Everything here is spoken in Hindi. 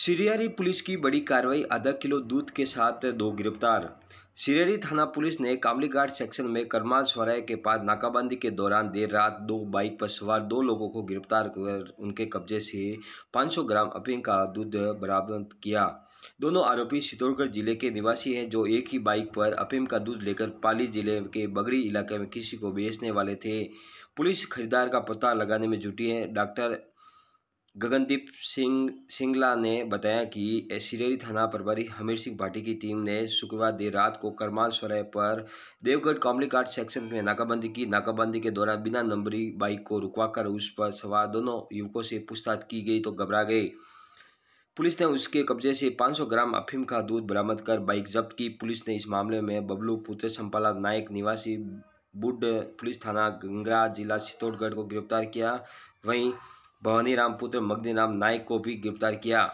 सीरियारी पुलिस की बड़ी कार्रवाई आधा किलो दूध के साथ दो गिरफ्तार सीरियारी थाना पुलिस ने कामलीघाट सेक्शन में करमाल स्वराय के पास नाकाबंदी के दौरान देर रात दो बाइक पर सवार दो लोगों को गिरफ्तार कर उनके कब्जे से 500 ग्राम अफीम का दूध बरामद किया दोनों आरोपी चित्तौड़गढ़ जिले के निवासी हैं जो एक ही बाइक पर अफीम का दूध लेकर पाली जिले के बगड़ी इलाके में किसी को बेचने वाले थे पुलिस खरीदार का पता लगाने में जुटी है डॉक्टर गगनदीप सिंह सिंगला ने बताया कि सिरेरी थाना प्रभारी हमीर सिंह भाटी की टीम ने शुक्रवार देर रात को करमान सराय पर देवगढ़ कॉमली कार्ड सेक्शन में नाकाबंदी की नाकाबंदी के दौरान बिना नंबरी बाइक को रुकवाकर उस पर सवार दोनों युवकों से पूछताछ की गई तो घबरा गए पुलिस ने उसके कब्जे से 500 ग्राम अफीम का दूध बरामद कर बाइक जब्त की पुलिस ने इस मामले में बबलू पुत्र संपाला नायक निवासी बुड पुलिस थाना गंगरा जिला चित्तौड़गढ़ को गिरफ्तार किया वहीं भवानी राम पुत्र मगनी राम नाइक को भी गिरफ्तार किया